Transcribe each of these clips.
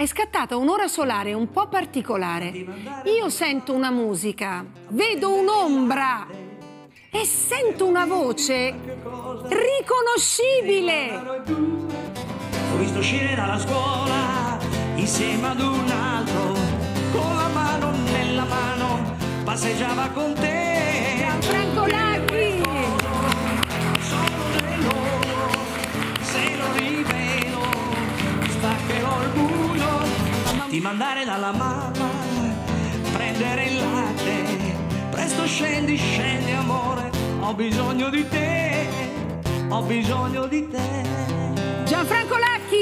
è scattata un'ora solare un po' particolare. Io sento una musica, vedo un'ombra e sento una voce riconoscibile. Ho visto uscire dalla scuola insieme ad un altro, con la mano nella mano, passeggiava con te. Franco ti mandare dalla mamma, prendere il latte, presto scendi, scendi amore, ho bisogno di te, ho bisogno di te. Gianfranco Lacchi,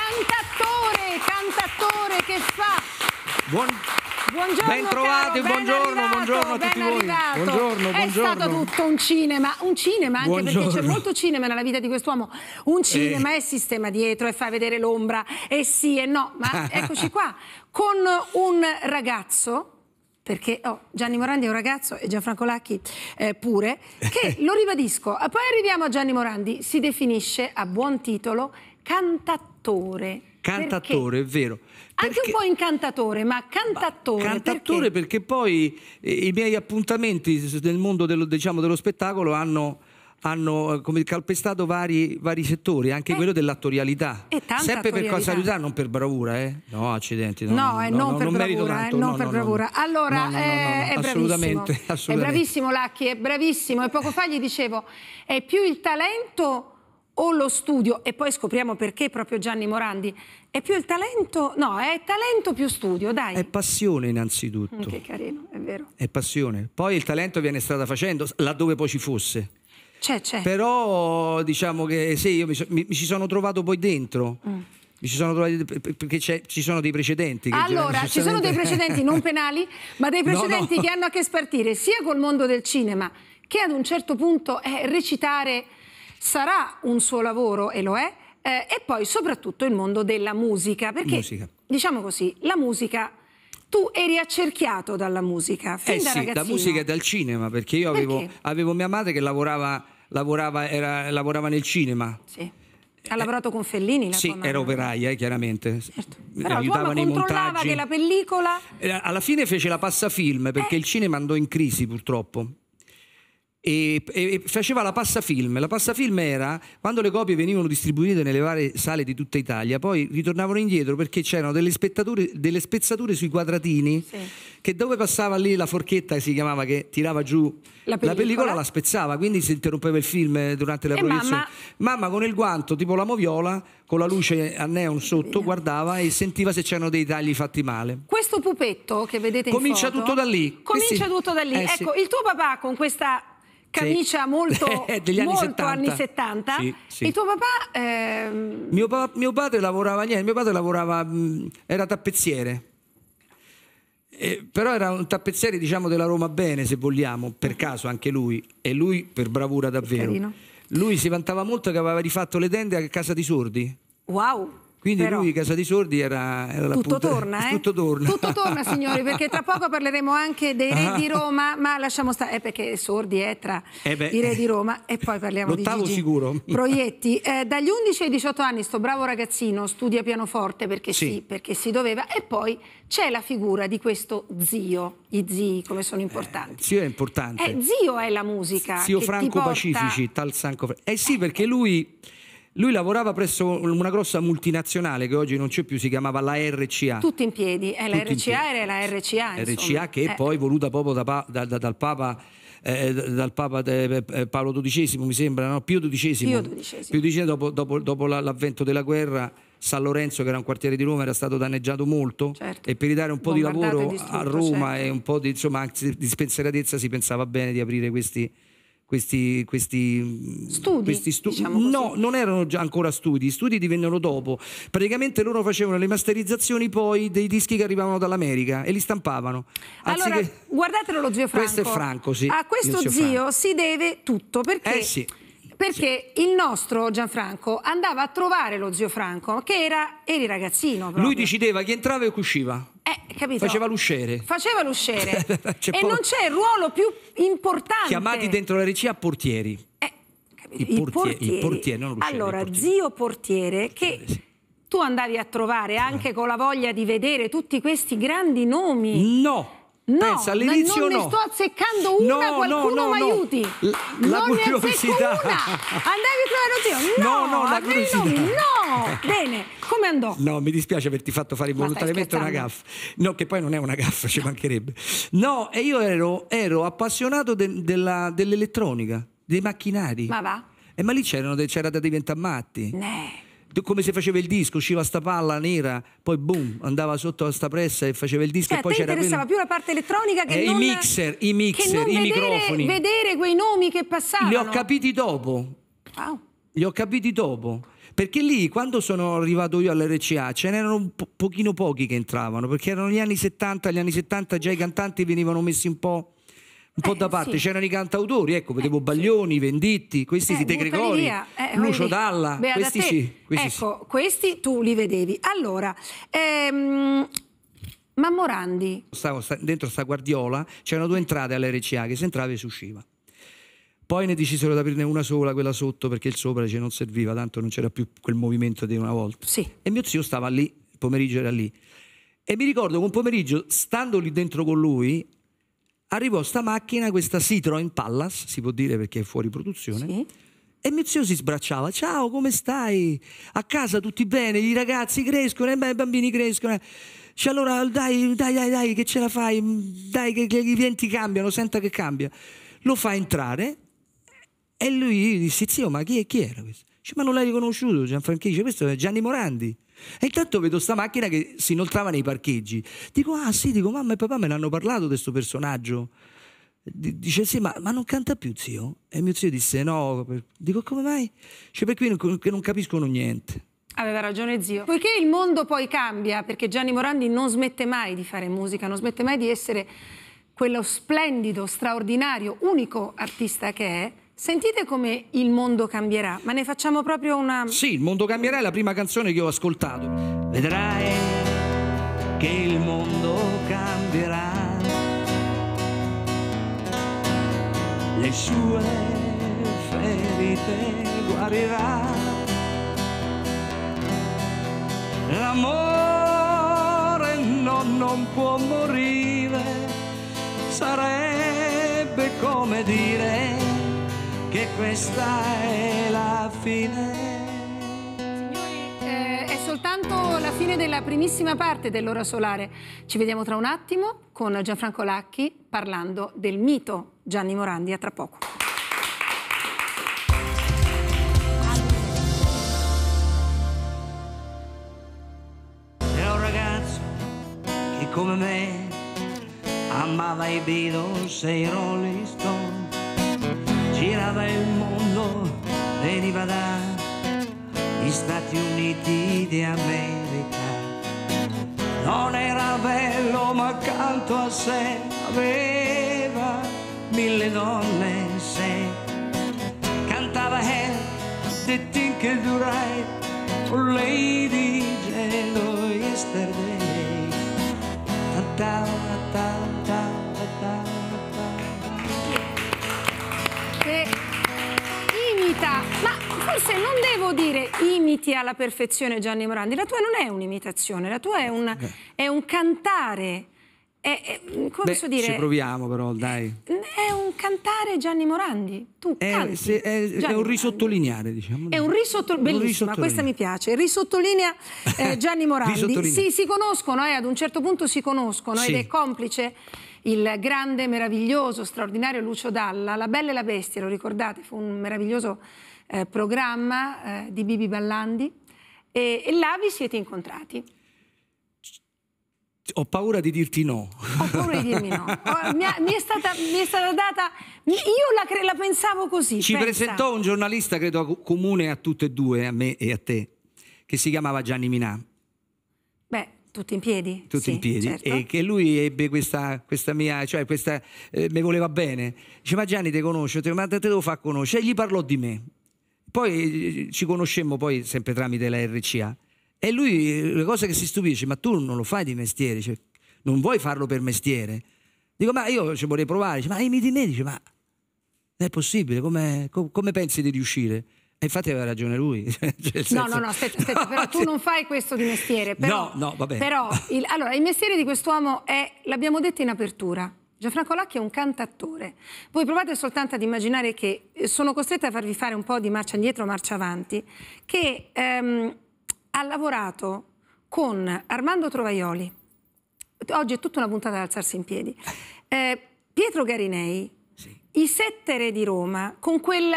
cantatore cantatore che fa. Buon... Buongiorno, Bentrovati, caro, buongiorno, ben buongiorno a tutti voi. Buongiorno, È stato tutto un cinema, un cinema anche buongiorno. perché c'è molto cinema nella vita di quest'uomo. Un cinema eh. è sistema dietro, e fa vedere l'ombra, e sì e no, ma eccoci qua con un ragazzo perché oh, Gianni Morandi è un ragazzo e Gianfranco Lacchi eh, pure, che lo ribadisco, poi arriviamo a Gianni Morandi, si definisce a buon titolo cantattore. Cantattore, perché? è vero. Anche perché... un po' incantatore, ma cantatore. Ma cantatore perché, perché poi eh, i miei appuntamenti nel mondo dello, diciamo, dello spettacolo hanno hanno eh, come, calpestato vari, vari, settori, anche eh, quello dell'attorialità. Eh, Sempre per casualità, non per bravura, eh? No, accidenti. No, no, no, eh, non, no, per non bravura, tanto, eh, non per bravura. Allora, è assolutamente, bravissimo. Assolutamente. È bravissimo Lacchi, è bravissimo. E poco fa gli dicevo, è più il talento o lo studio, e poi scopriamo perché proprio Gianni Morandi, è più il talento, no, è talento più studio, dai. È passione innanzitutto. Mm, che carino, è vero. È passione. Poi il talento viene strada facendo, laddove poi ci fosse. C'è, c'è. Però diciamo che sì, io mi, mi, mi ci sono trovato poi dentro. Mm. Mi ci sono trovati perché ci sono dei precedenti. allora, ci sono dei precedenti non penali, ma dei precedenti no, no. che hanno a che spartire sia col mondo del cinema che ad un certo punto è recitare sarà un suo lavoro e lo è, eh, e poi soprattutto il mondo della musica, perché musica. diciamo così, la musica tu eri accerchiato dalla musica, fin eh da sì, ragazzino. da musica e dal cinema, perché io avevo, perché? avevo mia madre che lavorava, lavorava, era, lavorava nel cinema. Sì. Ha lavorato con Fellini? sì, era operaia, eh, chiaramente. Certo. Però Aiutava nei controllava che la pellicola... Eh, alla fine fece la passafilm, perché eh. il cinema andò in crisi, purtroppo. E, e, faceva la passafilm. La passafilm era quando le copie venivano distribuite nelle varie sale di tutta Italia, poi ritornavano indietro perché c'erano delle, delle spezzature sui quadratini sì. che dove passava lì la forchetta che si chiamava che tirava giù la pellicola la, pellicola la spezzava, quindi si interrompeva il film durante la e eh, proiezione. Mamma... mamma... con il guanto tipo la moviola con la luce a neon sotto guardava e sentiva se c'erano dei tagli fatti male. Questo pupetto che vedete in Comincia foto, tutto da lì. Eh comincia eh tutto da lì. Eh ecco, sì. il tuo papà con questa camicia molto, degli anni, molto 70. anni 70. Sì, sì. E tuo papà, ehm... mio papà? Mio, padre lavorava niente, mio padre lavorava, mm, era tappezziere. Eh, però era un tappezziere diciamo della Roma bene se vogliamo per caso anche lui e lui per bravura davvero lui si vantava molto che aveva rifatto le tende a casa di sordi wow quindi Però lui, Casa di Sordi, era, era tutto torna, eh? tutto torna, tutto torna. signori, perché tra poco parleremo anche dei re di ah. Roma, ma lasciamo stare, eh, perché Sordi è tra eh beh, i re di Roma e poi parliamo di Gigi sicuro. Proietti. Eh, dagli 11 ai 18 anni sto bravo ragazzino studia pianoforte perché sì, sì perché si doveva e poi c'è la figura di questo zio, i zii come sono eh, importanti. zio è importante. Eh, zio è la musica. Zio Franco porta... Pacifici, tal Sanco. Eh sì, eh, perché lui lui lavorava presso una grossa multinazionale che oggi non c'è più, si chiamava la RCA. Tutti in piedi, eh, la RCA era la RCA. RCA insomma. che eh. poi voluta proprio da, da, da, dal Papa. Eh, dal Papa Paolo XII, mi sembra, no? Pio XII, Pio XII. Pio XII dopo, dopo, dopo l'avvento della guerra, San Lorenzo, che era un quartiere di Roma, era stato danneggiato molto certo. e per ridare un po' di lavoro a Roma certo. e un po' di insomma, dispenseratezza si pensava bene di aprire questi, questi, questi mm, studi. Questi stu- diciamo no, non erano già ancora studi, i studi divennero dopo. Praticamente loro facevano le masterizzazioni poi dei dischi che arrivavano dall'America e li stampavano. Anziché... Allora, guardatelo lo zio Franco. Questo è Franco, sì. A questo zio, zio si deve tutto perché... Eh sì perché il nostro Gianfranco andava a trovare lo zio Franco, che era, era il ragazzino. Proprio. Lui decideva chi entrava e chi usciva. Eh, capito? Faceva l'usciere. Faceva l'usciere. e po- non c'è ruolo più importante. Chiamati dentro la regia portieri. Eh, I, portieri. I portieri. I portieri allora, portieri. zio portiere che eh, tu andavi a trovare anche eh. con la voglia di vedere tutti questi grandi nomi. No. No, Pensa, all'inizio non no. sto azzeccando una, no, qualcuno no, no, mi aiuti. La, la non curiosità. Andavi a trovare un zio. No, no, no la curiosità. Lui, no. Bene, come andò? No, mi dispiace averti fatto fare involontariamente una gaffa. No, che poi non è una gaffa, ci mancherebbe. No, e io ero, ero appassionato de, dell'elettronica, dei macchinari. Ma va? E ma lì c'era da diventare matti. Ne come se faceva il disco, usciva sta palla nera, poi boom, andava sotto a sta pressa e faceva il disco. Cioè, e poi c'era interessava quello... più la parte elettronica che eh, non, i mixer, i mixer, i vedere, microfoni. vedere quei nomi che passavano. Li ho capiti dopo. Wow. Li ho capiti dopo. Perché lì, quando sono arrivato io all'RCA, ce n'erano un po pochino pochi che entravano, perché erano gli anni 70, gli anni 70 già i cantanti venivano messi un po' un po' eh, da parte, sì. c'erano i cantautori, ecco, vedevo eh, Baglioni, Venditti, questi di eh, De Gregori, Lucio Dalla, Beh, questi sì. Questi ecco, sì. questi tu li vedevi. Allora, ehm, ma Morandi? Stavo sta, dentro sta guardiola, c'erano due entrate all'RCA, che se entrava e si usciva. Poi ne decisero di aprirne una sola, quella sotto, perché il sopra cioè, non serviva, tanto non c'era più quel movimento di una volta. Sì. E mio zio stava lì, il pomeriggio era lì. E mi ricordo che un pomeriggio, stando lì dentro con lui, arrivò sta macchina, questa Citroen Palace, si può dire perché è fuori produzione. Sì. E mio zio si sbracciava, ciao come stai? A casa tutti bene, i ragazzi crescono, i bambini crescono. Cioè allora dai, dai, dai, dai, che ce la fai? Dai, che, che i venti cambiano, senta che cambia. Lo fa entrare e lui disse, zio, ma chi, chi era questo? Dice, ma non l'hai riconosciuto Gianfranchi? Dice, questo è Gianni Morandi. E intanto vedo sta macchina che si inoltrava nei parcheggi. Dico, ah sì, dico, mamma e papà me ne hanno parlato di questo personaggio. dice, sì, ma, ma, non canta più zio? E mio zio disse, no. Dico, come mai? Cioè, per qui non, non capiscono niente. Aveva ragione zio. Poiché il mondo poi cambia, perché Gianni Morandi non smette mai di fare musica, non smette mai di essere quello splendido, straordinario, unico artista che è, Sentite come il mondo cambierà, ma ne facciamo proprio una... Sì, il mondo cambierà è la prima canzone che ho ascoltato. Vedrai che il mondo cambierà. Le sue ferite guarirà. L'amore no, non può morire, sarebbe come dire che questa è la fine. Signori, eh, è soltanto la fine della primissima parte dell'ora solare. Ci vediamo tra un attimo con Gianfranco Lacchi parlando del mito Gianni Morandi. A tra poco. Era un ragazzo che come me amava i Beatles e i Rolling Stones girava il mondo, veniva dagli Stati Uniti d'America. Non era bello ma accanto a sé aveva mille donne in sé. Cantava Hell, The Tinker Do Right, oh Lady Gelo Yesterday. Cantava, cantava. se non devo dire imiti alla perfezione Gianni Morandi, la tua non è un'imitazione, la tua è un, eh. è un cantare. È, è, come Beh, posso dire? Ci proviamo però, dai. È un cantare Gianni Morandi. Tu è, eh, canti. Se, è, è, un risottolineare, diciamo. È un risottolineare, bellissima, questa mi piace. Risottolinea eh, Gianni Morandi. sì, si conoscono, eh, ad un certo punto si conoscono sì. ed è complice il grande, meraviglioso, straordinario Lucio Dalla. La Bella e la Bestia, lo ricordate? Fu un meraviglioso eh, programma eh, di Bibi Ballandi e, e, là vi siete incontrati. Ho paura di dirti no. Ho paura di dirmi no. Oh, mi, è, mi, è stata, mi, è stata, data... Io la, la pensavo così. Ci pensa. presentò un giornalista, credo, comune a tutte e due, a me e a te, che si chiamava Gianni Minà. Beh, tutti in piedi? Tutti sì, in piedi. Certo. E che lui ebbe questa, questa mia, cioè questa, eh, mi voleva bene. Dice, ma Gianni ti conosce, ma te devo far conoscere. E gli parlò di me. Poi eh, ci conoscemmo poi sempre tramite la RCA e lui, eh, le cose che si stupisce, ma tu non lo fai di mestiere, cioè, non vuoi farlo per mestiere. Dico, ma io ci vorrei provare, dice, ma i miti medici, ma non è possibile, come, come pensi di riuscire? E infatti aveva ragione lui. Cioè, no, no, no, aspetta, aspetta, no, però tu non fai questo di mestiere. Però, no, no, va bene. Però, il, allora, il mestiere di quest'uomo è, l'abbiamo detto in apertura, Gianfranco Lacchi è un cantattore. Voi provate soltanto ad immaginare che eh, sono costretta a farvi fare un po' di marcia indietro, marcia avanti, che ehm, ha lavorato con Armando Trovaioli. Oggi è tutta una puntata ad alzarsi in piedi. Eh, Pietro Garinei, sì. i sette re di Roma, con quel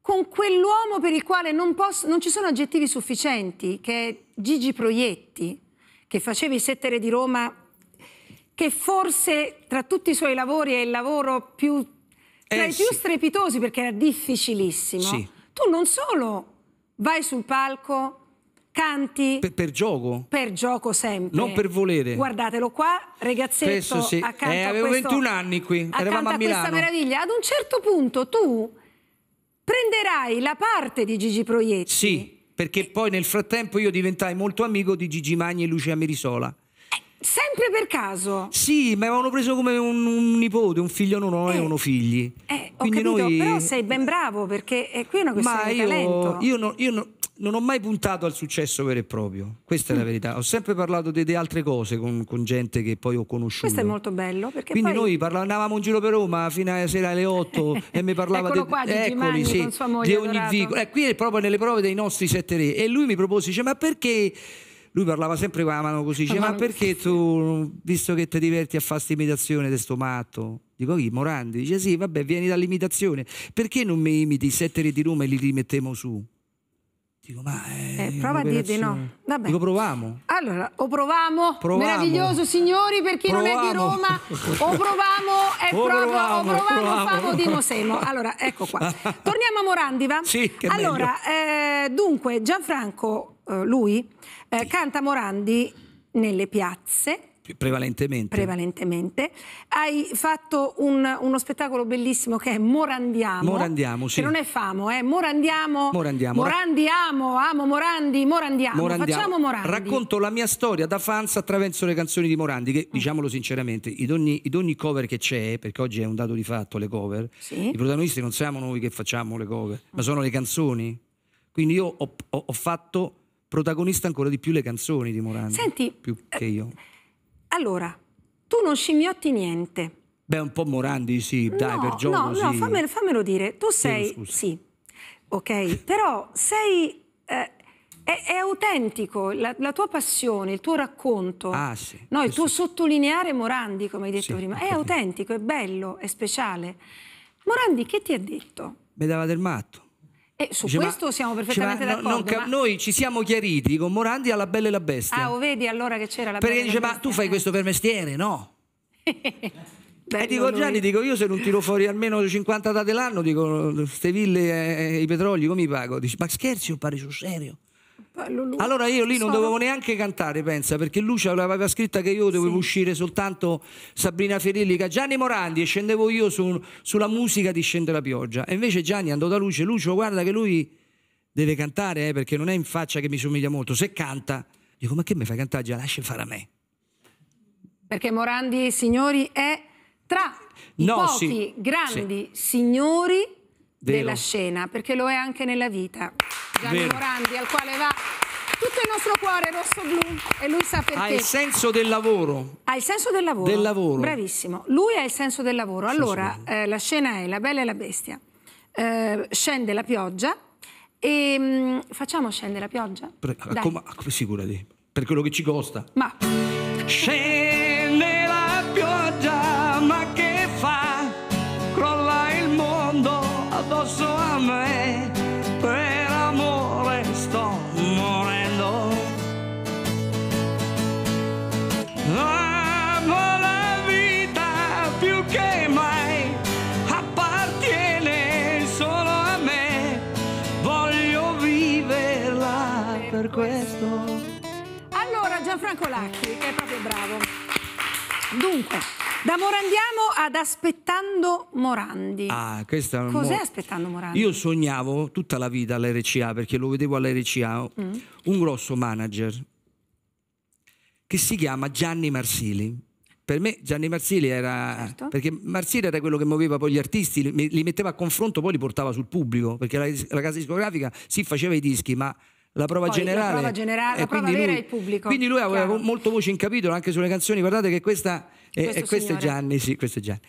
con quell'uomo per il quale non, posso, non, ci sono aggettivi sufficienti, che è Gigi Proietti, che faceva i sette re di Roma che forse tra tutti i suoi lavori è il lavoro più, tra eh, i più sì. strepitosi perché era difficilissimo. Sì. Tu non solo vai sul palco, canti. Per, per, gioco? Per gioco sempre. Non per volere. Guardatelo qua, ragazzetto sì. accanto eh, avevo questo, 21 anni qui, eravamo a, a Milano. questa meraviglia. Ad un certo punto tu prenderai la parte di Gigi Proietti. Sì, perché poi nel frattempo io diventai molto amico di Gigi Magni e Lucia Mirisola. Sempre per caso? Sì, mi avevano preso come un, un nipote, un figlio non eh, avevano figli. Eh, Quindi capito, noi... però sei ben bravo perché eh, è qui una questione Ma io, di talento. Io, no, io no, non ho mai puntato al successo vero e proprio, questa mm. è la mm. verità. Ho sempre parlato di, altre cose con, con, gente che poi ho conosciuto. Questo è molto bello. Quindi poi... noi parla... andavamo in giro per Roma fino a sera alle 8 e mi parlava Eccolo de... qua, Gigi Eccoli, sì, con sua moglie di ogni vicolo. Eh, qui è proprio nelle prove dei nostri sette re. E lui mi propose, dice, ma perché lui parlava sempre con la mano così, dice ma perché tu, visto che ti diverti a fare imitazione di sto matto? Dico chi? Morandi? Dice sì, vabbè, vieni dall'imitazione, perché non mi imiti i sette re di Roma e li rimettiamo su? Dico, ma eh, eh prova a dire di no. Vabbè. Dico, proviamo. Allora, o proviamo, proviamo. meraviglioso signori, per chi proviamo. non è di Roma, o proviamo, è o proprio, proviamo, o proviamo, proviamo. di Mosemo. Allora, ecco qua. Torniamo a Morandi, va? Sì, che Allora, eh, dunque, Gianfranco, eh, lui eh, canta Morandi nelle piazze. Prevalentemente. Prevalentemente. Hai fatto un, uno spettacolo bellissimo che è Morandiamo. Morandiamo, sì. Che non è famo, eh. Morandiamo. Morandiamo. Morandiamo, amo Morandi, Morandiamo. Morandiamo. Facciamo Morandi. Racconto la mia storia da fans attraverso le canzoni di Morandi, che diciamolo sinceramente, in ogni, ogni cover che c'è, perché oggi è un dato di fatto le cover, sì. i protagonisti non siamo noi che facciamo le cover, ma sono le canzoni. Quindi io ho, ho, ho fatto protagonista ancora di più le canzoni di Morandi. Senti, più che io. Eh, allora, tu non scimmiotti niente. Beh, un po' Morandi, sì, no, dai, per gioco, No, sì. no, fammelo, fammelo, dire. Tu sei... Sì, sì ok, però sei... Eh, è, è, autentico la, la, tua passione, il tuo racconto, ah, sì, no, il tuo sì. sottolineare Morandi, come hai detto sì, prima, è autentico, è bello, è speciale. Morandi che ti ha detto? Mi dava del matto. E eh, su Dice, questo siamo perfettamente va, d'accordo. Ma... Noi ci siamo chiariti con Morandi alla Bella e la Bestia. Ah, o vedi allora che c'era la Perché Bella dice, ma tu fai eh. questo per mestiere, no? Bello eh, dico lui. Gianni, dico io se non tiro fuori almeno 50 date l'anno, dico ste ville e eh, i petroli come mi pago? Dici, ma scherzi o pari sul serio? Allora io lì non dovevo neanche cantare, pensa, perché Lucia aveva scritto che io dovevo sì. uscire soltanto Sabrina Ferillica, Gianni Morandi e scendevo io su, sulla musica di Scende la pioggia. E invece Gianni andò da Luce, Lucio guarda che lui deve cantare, eh, perché non è in faccia che mi somiglia molto. Se canta, dico ma che mi fai cantare? Già lascia fare a me. Perché Morandi, signori, è tra no, i pochi sì. grandi sì. signori della scena, perché lo è anche nella vita. Gianni Vero. Morandi, al quale va tutto il nostro cuore rosso-blu e lui sa perché. Ha il senso del lavoro. Ha il senso del lavoro. Del lavoro. Bravissimo. Lui ha il senso del lavoro. Allora, eh, la scena è La Bella e la Bestia. Eh, scende la pioggia e ehm, mh, facciamo scendere la pioggia? Pre- Dai. Com- sicurati, ah, per quello che ci costa. Ma... Scende! Franco Lacchi, che è proprio bravo. Dunque, da Morandiamo ad Aspettando Morandi. Ah, questa è Cos'è mo... Aspettando Morandi? Io sognavo tutta la vita all'RCA, perché lo vedevo all'RCA, mm. un grosso manager che si chiama Gianni Marsili per me Gianni Marsili era certo. perché Marsili era quello che muoveva poi gli artisti li, metteva a confronto poi li portava sul pubblico perché la, la casa discografica si sì, faceva i dischi ma la prova Poi generale. La prova, generale, la prova vera lui, è il pubblico. Quindi lui aveva chiaro. molto voce in capitolo anche sulle canzoni. Guardate che questa, è, eh, questa è Gianni, sì, questa è Gianni.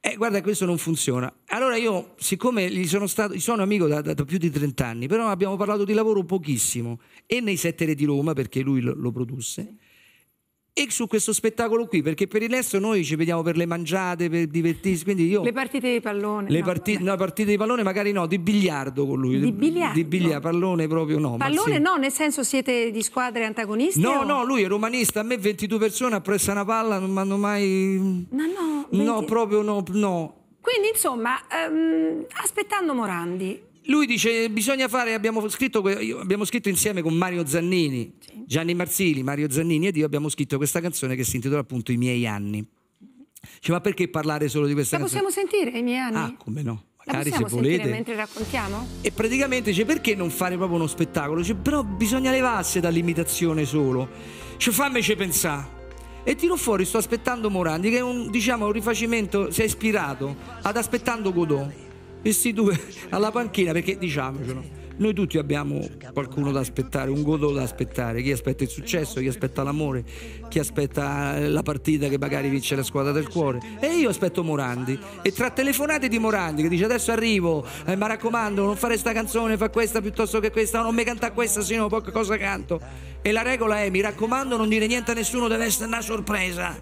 Eh, guarda, questo non funziona. Allora io, siccome gli sono, stato, sono amico da, da, più di 30 anni, però abbiamo parlato di lavoro pochissimo, e nei Sette Re di Roma, perché lui lo, lo produsse, sì e su questo spettacolo qui, perché per il resto noi ci vediamo per le mangiate, per divertirsi, quindi io... Le partite di pallone. Le no, parti- no, partite di pallone magari no, di biliardo con lui. Di biliardo? Di biliardo, pallone proprio no. Pallone sì. no, nel senso siete di squadre antagoniste? No, o... no, lui è romanista, a me 22 persone apprezza una palla, non mi hanno mai... no, no, 20... proprio no, no. Quindi insomma, um, aspettando Morandi, lui dice bisogna fare, abbiamo scritto, abbiamo scritto insieme con Mario Zannini, sì. Gianni Marzili, Mario Zannini ed io abbiamo scritto questa canzone che si intitola appunto I miei anni. Cioè, ma perché parlare solo di questa La canzone? La possiamo sentire, I miei anni? Ah, come no? Magari, la se volete. mentre raccontiamo? E praticamente dice perché non fare proprio uno spettacolo? Cioè, però bisogna levarsi dall'imitazione solo. Cioè fammici pensare e tiro fuori Sto aspettando Morandi, che è un, diciamo, un rifacimento, si è ispirato ad Aspettando Godot questi due alla panchina perché diciamocelo noi tutti abbiamo qualcuno da aspettare, un godo da aspettare, chi aspetta il successo, chi aspetta l'amore, chi aspetta la partita che magari vince la squadra del cuore. E io aspetto Morandi. E tra telefonate di Morandi che dice adesso arrivo, eh, ma raccomando non fare sta canzone, fa questa piuttosto che questa, non mi canta questa, sino poca cosa canto. E la regola è, mi raccomando, non dire niente a nessuno, deve essere una sorpresa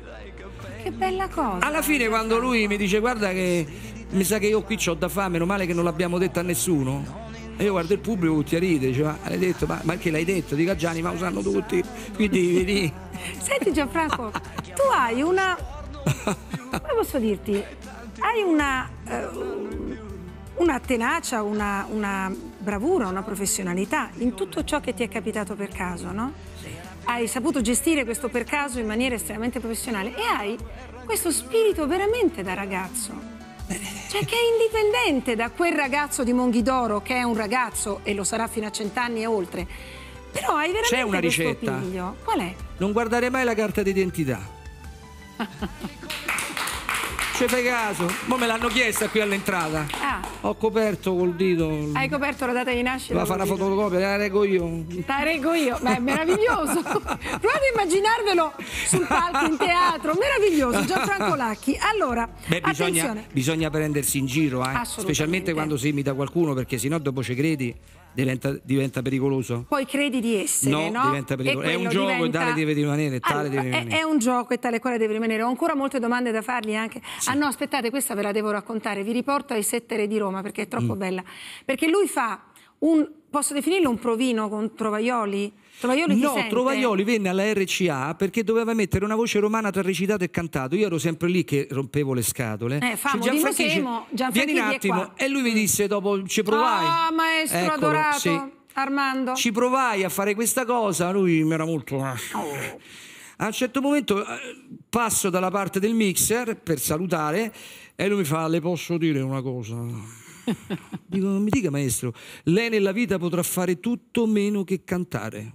che bella cosa. Alla fine quando lui mi dice guarda che mi sa che io qui ho da fare, meno male che non l'abbiamo detto a nessuno. E io guardo il pubblico tutti a ridere, dice, cioè, ma l'hai detto, ma, ma che l'hai detto? Dica Gianni, ma lo sanno tutti, quindi vieni. Senti Gianfranco, tu hai una... come posso dirti? Hai una... Eh, una tenacia, una, una bravura, una professionalità in tutto ciò che ti è capitato per caso, no? hai saputo gestire questo per caso in maniera estremamente professionale e hai questo spirito veramente da ragazzo. Cioè che è indipendente da quel ragazzo di Monghidoro che è un ragazzo e lo sarà fino a cent'anni e oltre. Però hai veramente C'è una ricetta. Qual è? Non guardare mai la carta d'identità. Ci fai caso? Ma me l'hanno chiesta qui all'entrata. Ah. Ho coperto col dito. Hai coperto la data di nascita? Va a fare la fotocopia, la reggo io. La reggo io, ma è meraviglioso. Provate a immaginarvelo sul palco, in teatro, meraviglioso. Gianfranco Lacchi. Allora, Beh, bisogna, bisogna, prendersi in giro, eh? specialmente quando si imita qualcuno, perché sennò dopo ci credi Diventa, diventa, pericoloso? Poi credi di essere, no? no? Diventa pericoloso. È un gioco diventa... e tale deve rimanere, tale allora, deve rimanere. È, è, un gioco e tale quale deve rimanere. Ho ancora molte domande da fargli anche. Sì. Ah no, aspettate, questa ve la devo raccontare. Vi riporto ai sette re di Roma perché è troppo mm. bella. Perché lui fa un, posso definirlo un provino con Trovaioli? Trovaioli no, Trovaioli venne alla RCA perché doveva mettere una voce romana tra recitato e cantato. Io ero sempre lì che rompevo le scatole. Eh, famo, cioè, Gianfranchi, temo, Gianfranchi vieni un attimo. E lui mi mm. disse dopo, ci provai. Ah, oh, maestro Eccolo, adorato, sì. Armando. Ci provai a fare questa cosa, lui mi era molto... Oh. A un certo momento eh, passo dalla parte del mixer per salutare e lui mi fa, le posso dire una cosa? Dico, non mi dica maestro, lei nella vita potrà fare tutto meno che cantare.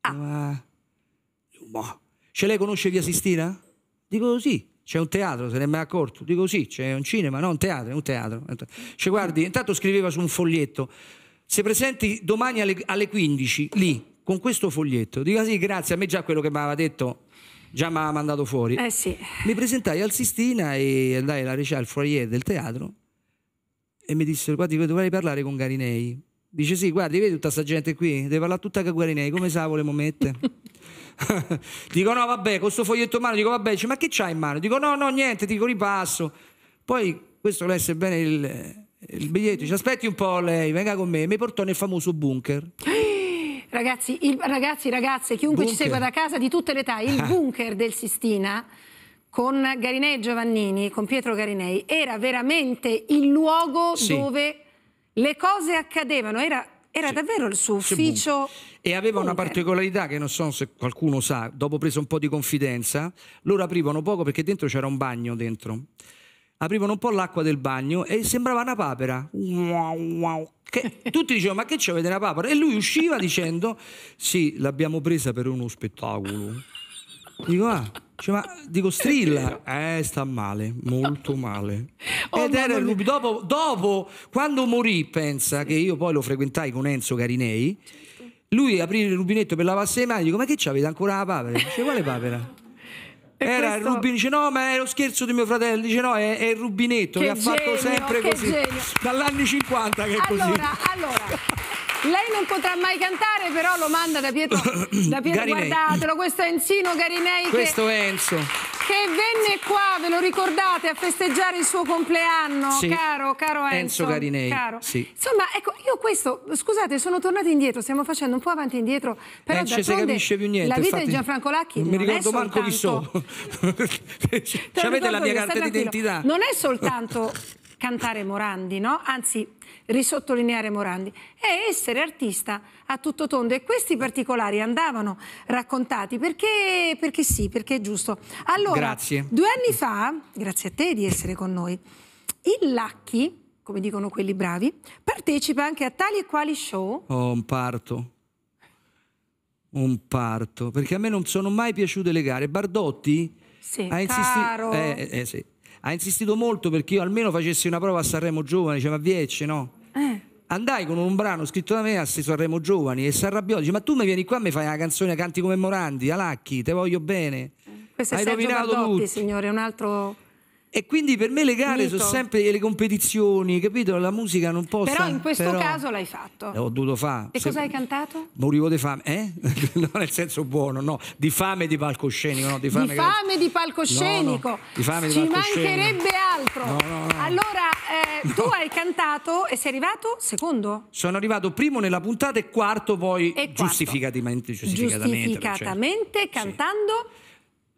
Ah. Ma... Boh. Cioè lei conosce Via Sistina? Dico sì, c'è un teatro, se ne è mai accorto? Dico sì, c'è un cinema, no un teatro, è un teatro. Cioè guardi, intanto scriveva su un foglietto, se presenti domani alle, alle 15, lì, con questo foglietto. Dico ah, sì, grazie, a me già quello che mi aveva detto già mi ha mandato fuori. Eh sì. Mi presentai al Sistina e andai alla ricerca al foyer del teatro e mi dissero guardi dovrei parlare con Garinei dice sì guardi vedi tutta sta gente qui deve parlare tutta con Garinei come sa volevo mettere dico no vabbè con questo foglietto in mano dico vabbè dice, ma che c'hai in mano dico no no niente dico ripasso poi questo lo lesse bene il, il biglietto dice aspetti un po' lei venga con me mi portò nel famoso bunker Ragazzi, il, ragazzi, ragazze, chiunque bunker. ci segua da casa di tutte le età, il bunker del Sistina con Garinei e Giovannini, con Pietro Garinei, era veramente il luogo sì. dove le cose accadevano, era, era sì. davvero il suo ufficio. E aveva una particolarità che non so se qualcuno sa, dopo preso un po' di confidenza, loro aprivano poco perché dentro c'era un bagno dentro aprivano un po' l'acqua del bagno e sembrava una papera. Wow, wow. Che, tutti dicevano, ma che c'è, avete una papera? E lui usciva dicendo, sì, l'abbiamo presa per uno spettacolo. Dico, ah, cioè, ma dico strilla, eh, sta male, molto male. oh, Ed era il dopo, dopo, quando morì, pensa che io poi lo frequentai con Enzo Carinei. Certo. Lui aprì il rubinetto per lavarsi le mani, dico: Ma che c'avete ancora la papera? Dice: Quale papera? Era questo... il rubinetto, dice no, ma è lo scherzo di mio fratello, dice no, è, è il rubinetto che, che genio, ha fatto sempre così. Genio. Dall'anni 50 che allora, è così. Allora, allora. Lei non potrà mai cantare, però lo manda da Pietro. da Pietro guardatelo, questo è Enzino Garinei. Questo che, è Enzo. Che venne qua, ve lo ricordate, a festeggiare il suo compleanno, sì. caro, caro Enzo. Enzo Garinei. Caro. Sì. Insomma, ecco, io questo, scusate, sono tornato indietro, stiamo facendo un po' avanti e indietro, però non eh, ci si capisce più niente. La vita infatti, di Gianfranco Lacchi non mi ricordo non manco soltanto... di so. avete la mia carta d'identità. Non è soltanto cantare Morandi, no? Anzi, risottolineare Morandi, è essere artista a tutto tondo e questi particolari andavano raccontati perché, perché sì, perché è giusto. Allora, grazie. due anni fa, grazie a te di essere con noi, il Lacchi, come dicono quelli bravi, partecipa anche a tali e quali show. Oh, un parto. Un parto, perché a me non sono mai piaciute le gare. Bardotti sì, ha insistito... Eh, eh, eh, sì ha insistito molto perché io almeno facessi una prova a Sanremo Giovani, diceva cioè, Viecce, no? Eh. Andai con un brano scritto da me a Sanremo Giovani e si arrabbiò, dice ma tu mi vieni qua e mi fai una canzone, canti come Morandi, Alacchi, te voglio bene. Questo Hai è Sergio Bardotti, signore, un altro e quindi per me le gare Mito. sono sempre le competizioni, capito? La musica non posso. Però in questo però... caso l'hai fatto. L'ho eh, dovuto fare. E Se... cosa hai cantato? Morivo di fame, eh? no, nel senso buono, no, di fame di palcoscenico, no, di fame di, fame, di palcoscenico. No, no. Di fame Ci di palcoscenico. mancherebbe altro. No, no, no. allora eh, tu hai cantato e sei arrivato secondo? Sono arrivato primo nella puntata e quarto poi e quarto. giustificatamente, giustificatamente, giustificatamente cioè. cantando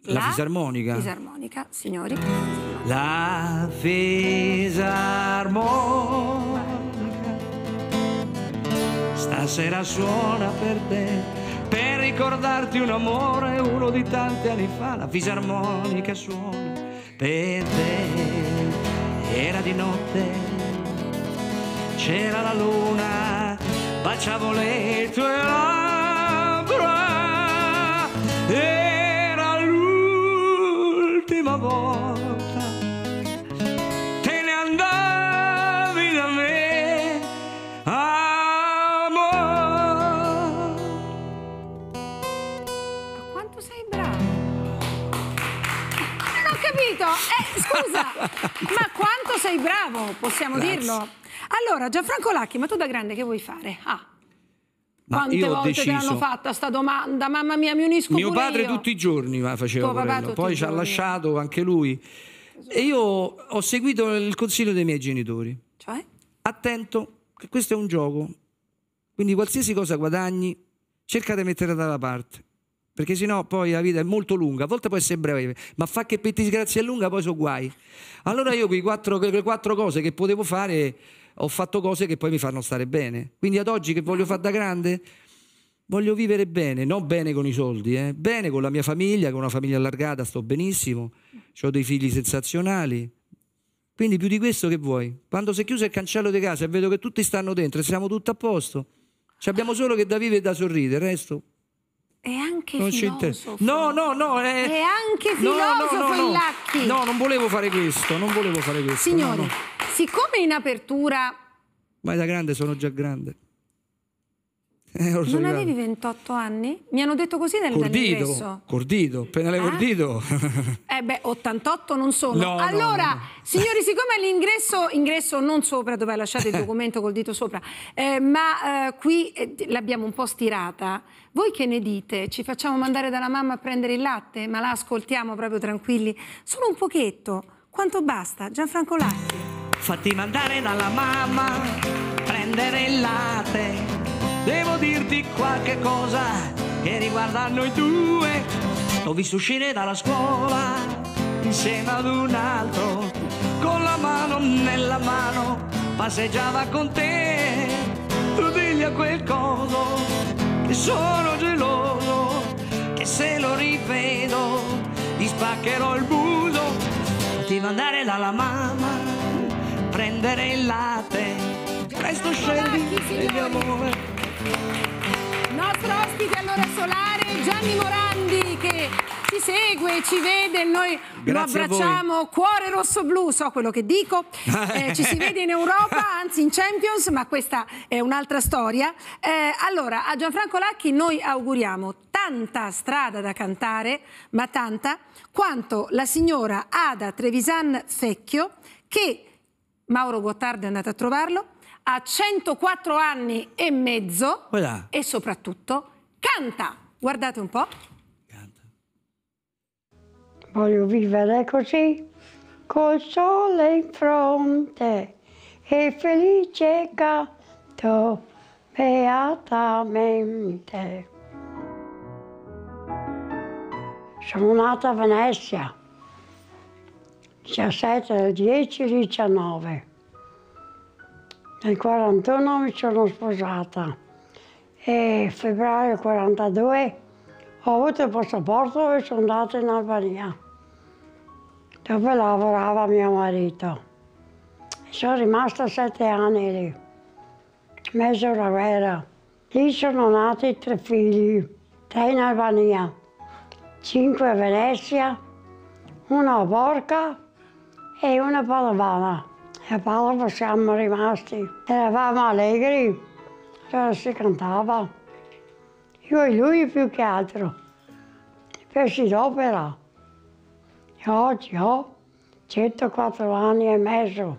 sì. la, la fisarmonica. Fisarmonica, signori la fisarmonica stasera suona per te per ricordarti un amore uno di tanti anni fa la fisarmonica suona per te era di notte c'era la luna baciavo le tue labbra era l'ultima volta scusa, ma quanto sei bravo, possiamo Grazie. dirlo? Allora, Gianfranco Lacchi, ma tu da grande che vuoi fare? Ah. Ma Quante volte deciso... te l'hanno fatta sta domanda? Mamma mia, mi unisco Mio padre io. tutti i giorni la faceva Corello, poi ci ha lasciato anche lui. E io ho seguito il consiglio dei miei genitori. Cioè? Attento, che questo è un gioco. Quindi qualsiasi cosa guadagni, cerca di metterla dalla parte perché sennò poi la vita è molto lunga, a volte può essere breve, ma fa che per disgrazia è lunga poi sono guai. Allora io quattro, quelle quattro cose che potevo fare ho fatto cose che poi mi fanno stare bene. Quindi ad oggi che voglio fare da grande? Voglio vivere bene, non bene con i soldi, eh? bene con la mia famiglia, con una famiglia allargata, sto benissimo, ho dei figli sensazionali. Quindi più di questo che vuoi? Quando si è chiuso il cancello di casa e vedo che tutti stanno dentro e siamo tutti a posto, abbiamo solo che da vivere e da sorridere, il resto è anche non filosofo. No, no, no. È, è anche filosofo no, no, no, Lacchi. No, non volevo fare questo, non volevo fare questo. Signori, no, siccome in apertura... Ma è da grande sono già grande. Eh, non grande. avevi 28 anni? Mi hanno detto così nel Cordito, Cordito, penale eh? Cordito. eh beh, 88 non sono. No, allora, no, no, signori, siccome all'ingresso, ingresso non sopra dove hai lasciato il documento col dito sopra, eh, ma eh, qui eh, l'abbiamo un po' stirata, voi che ne dite? Ci facciamo mandare dalla mamma a prendere il latte? Ma la ascoltiamo proprio tranquilli? Solo un pochetto. Quanto basta? Gianfranco Lacchi. Fatti mandare dalla mamma a prendere il latte. Devo dirti qualche cosa che riguarda noi due. L'ho visto uscire dalla scuola insieme ad un altro. Con la mano nella mano passeggiava con te. Tu digli a quel coso che sono geloso, che se lo rivedo gli spaccherò il buso. Devo andare dalla mamma, prendere il latte, presto ecco, scendi il mio amore. Nostro ospite allora solare Gianni Morandi che ci segue, ci vede, noi Grazie lo abbracciamo, cuore rosso blu, so quello che dico, eh, ci si vede in Europa, anzi in Champions, ma questa è un'altra storia. Eh, allora, a Gianfranco Lacchi noi auguriamo tanta strada da cantare, ma tanta quanto la signora Ada Trevisan Fecchio, che Mauro Gottardo è andato a trovarlo, ha 104 anni e mezzo voilà. e soprattutto canta. Guardate un po'. Voglio vivere così, col sole in fronte e felice canto beatamente. Sono nata a Venezia, 17, 10, 19. Nel 41 mi sono sposata e febbraio 42 ho avuto il passaporto e sono andata in Albania dove lavorava mio marito. Sono rimasta sette anni lì, mezzo alla guerra. Lì sono nati tre figli, tre in Albania, cinque a Venezia, una a Borca e una a Palavana. E a Palavana siamo rimasti. Eravamo allegri, allora si cantava. Io e lui più che altro, pesci d'opera oggi ho 104 anni e mezzo.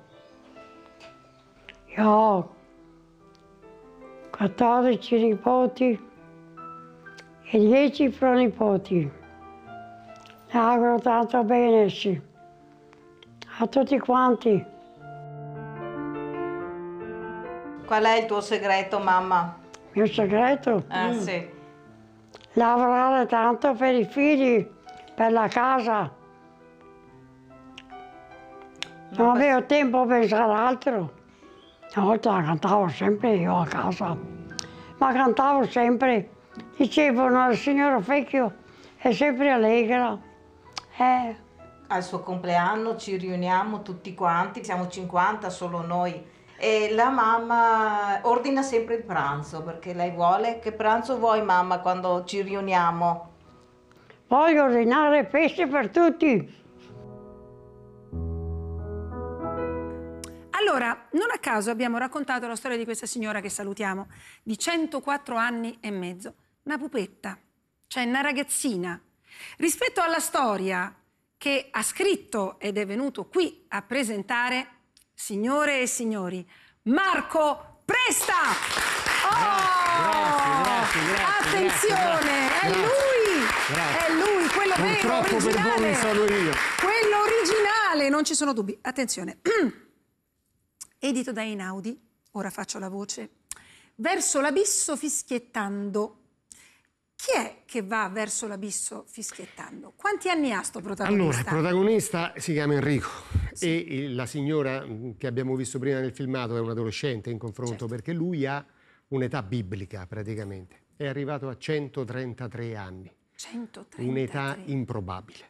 Io ho 14 nipoti e 10 pronipoti. Auguro tanto bene sì. a tutti quanti. Qual è il tuo segreto, mamma? Il mio segreto? Ah, mm. sì. Lavorare tanto per i figli, per la casa. Non avevo tempo per pensare altro. Una volta la cantavo sempre io a casa, ma cantavo sempre. Dicevano, il signor Fecchio è sempre allegra. Eh. Al suo compleanno ci riuniamo tutti quanti, siamo 50 solo noi. E la mamma ordina sempre il pranzo perché lei vuole. Che pranzo vuoi mamma quando ci riuniamo? Voglio ordinare pesce per tutti. Allora, non a caso abbiamo raccontato la storia di questa signora che salutiamo, di 104 anni e mezzo, una pupetta, cioè una ragazzina. Rispetto alla storia che ha scritto ed è venuto qui a presentare, signore e signori, Marco Presta! Oh! Grazie, grazie, grazie, Attenzione, è lui! È lui, quello Purtroppo vero, originale! Quello originale, non ci sono dubbi. Attenzione. edito da Einaudi, ora faccio la voce, verso l'abisso fischiettando. Chi è che va verso l'abisso fischiettando? Quanti anni ha sto protagonista? Allora, il protagonista si chiama Enrico sì. e la signora mm, che abbiamo visto prima nel filmato è un adolescente in confronto certo. perché lui ha un'età biblica praticamente. È arrivato a 133 anni. 133. Un'età improbabile.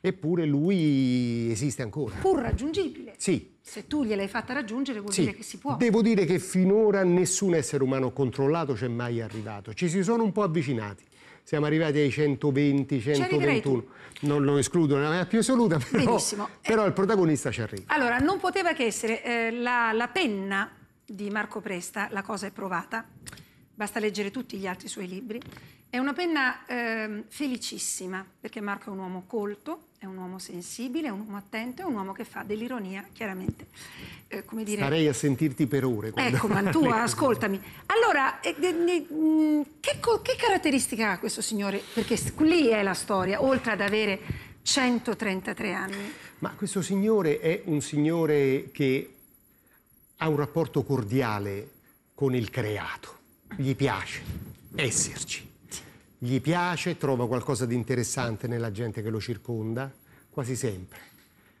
Eppure lui esiste ancora. Pur raggiungibile. Sì, se tu gliel'hai fatta raggiungere vuol sì, dire che si può. Devo dire che finora nessun essere umano controllato c'è mai arrivato. Ci si sono un po' avvicinati siamo arrivati ai 120, 121. Non lo escludo nella maniera più assoluta, però, però il protagonista ci arriva. Allora, non poteva che essere eh, la, la, penna di Marco Presta, la cosa è provata, basta leggere tutti gli altri suoi libri. È una penna eh, felicissima, perché Marco è un uomo colto, è un uomo sensibile, è un uomo attento, è un uomo che fa dell'ironia, chiaramente. Eh, come dire... Starei a sentirti per ore. Ecco, ma tu ascoltami. Allora, eh, eh, che, che caratteristica ha questo signore? Perché lì è la storia, oltre ad avere 133 anni. Ma questo signore è un signore che ha un rapporto cordiale con il creato, gli piace esserci gli piace, trova qualcosa di interessante nella gente che lo circonda, quasi sempre.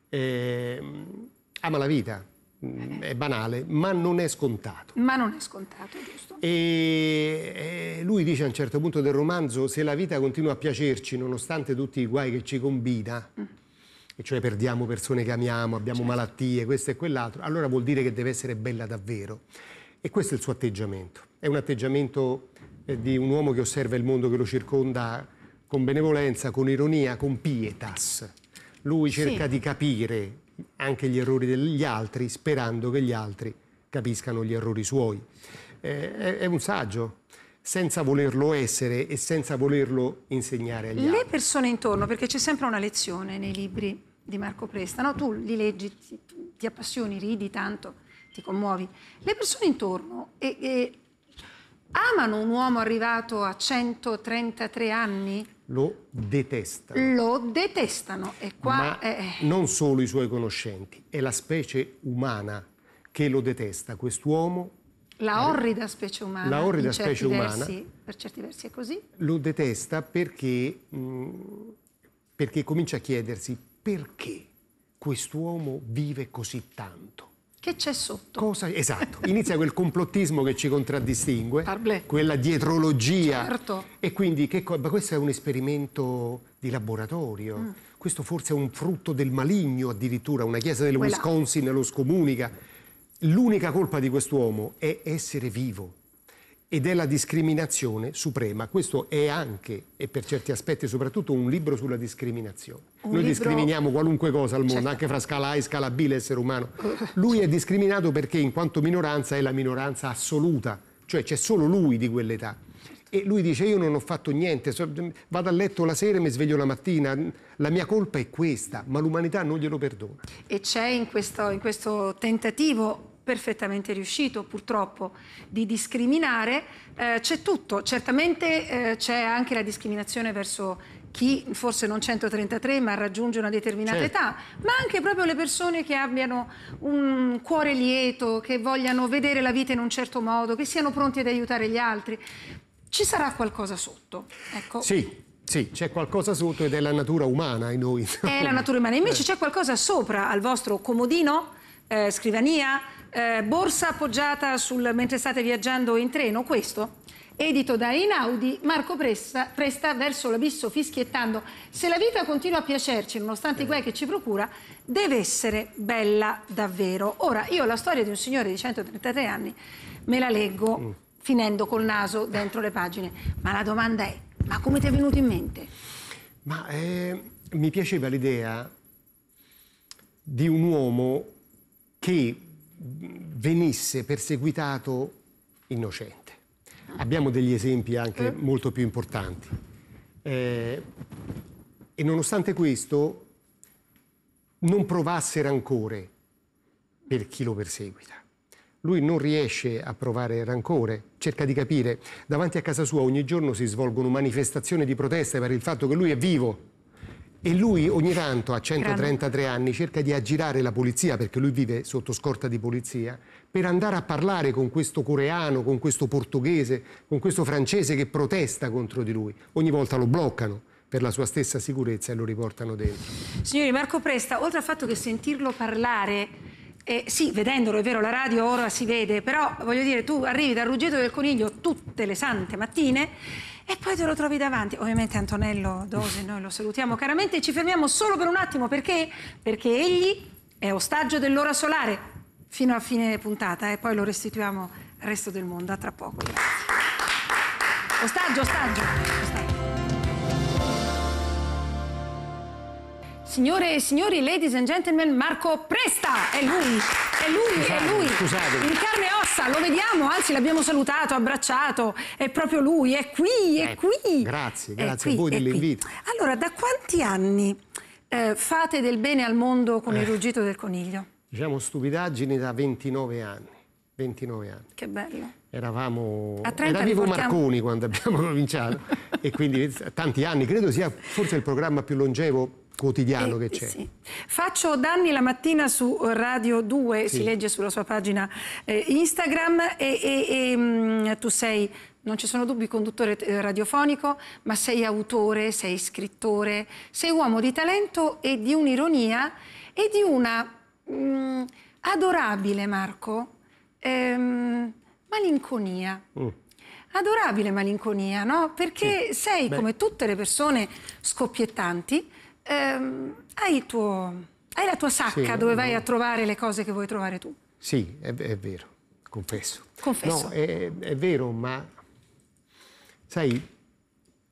E, ehm, ama la vita, mm, è banale, ma non è scontato. Ma non è scontato, giusto. E, e lui dice a un certo punto del romanzo, se la vita continua a piacerci nonostante tutti i guai che ci combina, mm. e cioè perdiamo persone che amiamo, abbiamo certo. malattie, questo e quell'altro, allora vuol dire che deve essere bella davvero. E questo è il suo atteggiamento. È un atteggiamento eh, di un uomo che osserva il mondo che lo circonda con benevolenza, con ironia, con pietas. Lui cerca sì. di capire anche gli errori degli altri sperando che gli altri capiscano gli errori suoi. Eh, è, è un saggio, senza volerlo essere e senza volerlo insegnare agli Le altri. Le persone intorno, perché c'è sempre una lezione nei libri di Marco Presta, no? tu li leggi, ti, ti, appassioni, ridi tanto, ti commuovi. Le persone intorno e, e amano un uomo arrivato a 133 anni? Lo detestano. Lo detestano. E qua Ma è... non solo i suoi conoscenti, è la specie umana che lo detesta. Quest'uomo la orrida specie umana. La orrida specie umana. Versi, per certi versi è così. Lo detesta perché, mh, mm, perché comincia a chiedersi perché quest'uomo vive così tanto. Che c'è sotto? Cosa? Esatto, inizia quel complottismo che ci contraddistingue, Parblè. quella dietrologia. Certo. E quindi che, questo è un esperimento di laboratorio, mm. questo forse è un frutto del maligno addirittura, una chiesa del quella... Wisconsin lo scomunica. L'unica colpa di quest'uomo è essere vivo ed è la discriminazione suprema. Questo è anche, e per certi aspetti soprattutto, un libro sulla discriminazione. Un Noi libro... discriminiamo qualunque cosa al mondo, certo. anche fra scala A e scala B l'essere umano. Lui è discriminato perché in quanto minoranza è la minoranza assoluta, cioè c'è solo lui di quell'età. E lui dice io non ho fatto niente, vado a letto la sera e mi sveglio la mattina, la mia colpa è questa, ma l'umanità non glielo perdona. E c'è in, in questo tentativo perfettamente riuscito purtroppo di discriminare, eh, c'è tutto, certamente eh, c'è anche la discriminazione verso chi forse non 133 ma raggiunge una determinata certo. età, ma anche proprio le persone che abbiano un cuore lieto, che vogliano vedere la vita in un certo modo, che siano pronti ad aiutare gli altri. Ci sarà qualcosa sotto. Ecco. Sì, sì, c'è qualcosa sotto ed è la natura umana in noi. È la natura umana. Invece eh. c'è qualcosa sopra al vostro comodino, eh, scrivania, eh, borsa appoggiata sul mentre state viaggiando in treno, questo? Edito da Inaudi, Marco Presta, Presta verso l'abisso fischiettando se la vita continua a piacerci nonostante i guai che ci procura, deve essere bella davvero. Ora, io la storia di un signore di 133 anni me la leggo mm. finendo col naso dentro le pagine, ma la domanda è, ma come ti è venuto in mente? Ma eh, mi piaceva l'idea di un uomo che venisse perseguitato innocente. Abbiamo degli esempi anche eh. molto più importanti. Eh, e nonostante questo non provasse rancore per chi lo perseguita. Lui non riesce a provare rancore, cerca di capire. Davanti a casa sua ogni giorno si svolgono manifestazioni di protesta per il fatto che lui è vivo, e lui ogni tanto a 133 anni cerca di aggirare la polizia perché lui vive sotto scorta di polizia per andare a parlare con questo coreano, con questo portoghese, con questo francese che protesta contro di lui. Ogni volta lo bloccano per la sua stessa sicurezza e lo riportano dentro. Signori, Marco Presta, oltre al fatto che sentirlo parlare, eh, sì, vedendolo, è vero, la radio ora si vede, però voglio dire, tu arrivi dal Ruggeto del Coniglio tutte le sante mattine e poi te lo trovi davanti. Ovviamente Antonello Dose, noi lo salutiamo caramente e ci fermiamo solo per un attimo perché, perché egli è ostaggio dell'ora solare fino a fine puntata e poi lo restituiamo al resto del mondo. A tra poco. Grazie. Ostaggio, ostaggio. ostaggio. Signore e signori, ladies and gentlemen, Marco Presta! È lui, è lui, scusate, è lui! Scusate. In carne e ossa, lo vediamo, anzi l'abbiamo salutato, abbracciato, è proprio lui, è qui, è ecco, qui! Grazie, grazie qui, a voi dell'invito. Allora, da quanti anni eh, fate del bene al mondo con eh. il ruggito del coniglio? Diciamo stupidaggini da 29 anni. 29 anni. Che bello. Eravamo... A 30 Era vivo riportiamo... Marconi quando abbiamo cominciato e quindi tanti anni, credo sia forse il programma più longevo quotidiano eh, che eh, c'è. Sì. Faccio danni la mattina su eh, Radio 2, sì. si legge sulla sua pagina eh, Instagram e, e, e mh, mm, tu sei, non ci sono dubbi, conduttore eh, radiofonico, ma sei autore, sei scrittore, sei uomo di talento e di un'ironia e di una mh, mm, adorabile, Marco, ehm, malinconia. Mm adorabile malinconia, no? Perché sì. sei, Beh. come tutte le persone scoppiettanti, ehm, hai, tuo, hai, la tua sacca sì, dove vai no. a trovare le cose che vuoi trovare tu. Sì, è, è vero, confesso. Confesso. No, è, è vero, ma sai,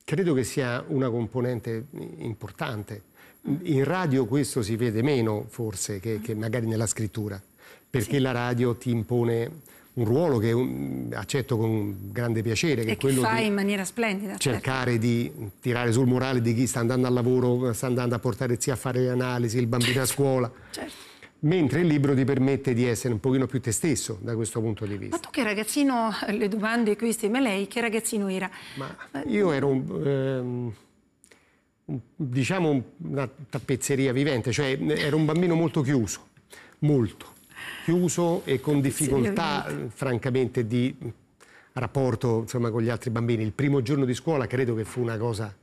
credo che sia una componente importante. In radio questo si vede meno, forse, che, che magari nella scrittura, perché sì. la radio ti impone un ruolo che un, accetto con grande piacere. Che e che fa in maniera splendida. Certo. Cercare certo. di tirare sul morale di chi sta andando al lavoro, sta andando a portare zia a fare le analisi, il bambino certo. a scuola. Certo. Mentre il libro ti permette di essere un pochino più te stesso da questo punto di vista. Ma tu che ragazzino, eh, le domande queste, ma lei, che ragazzino era? Ma eh, io ero un... Ehm, diciamo una tappezzeria vivente, cioè eh, ero un bambino molto chiuso, molto chiuso e con difficoltà eh, francamente di rapporto insomma, con gli altri bambini. Il primo giorno di scuola credo che fu una cosa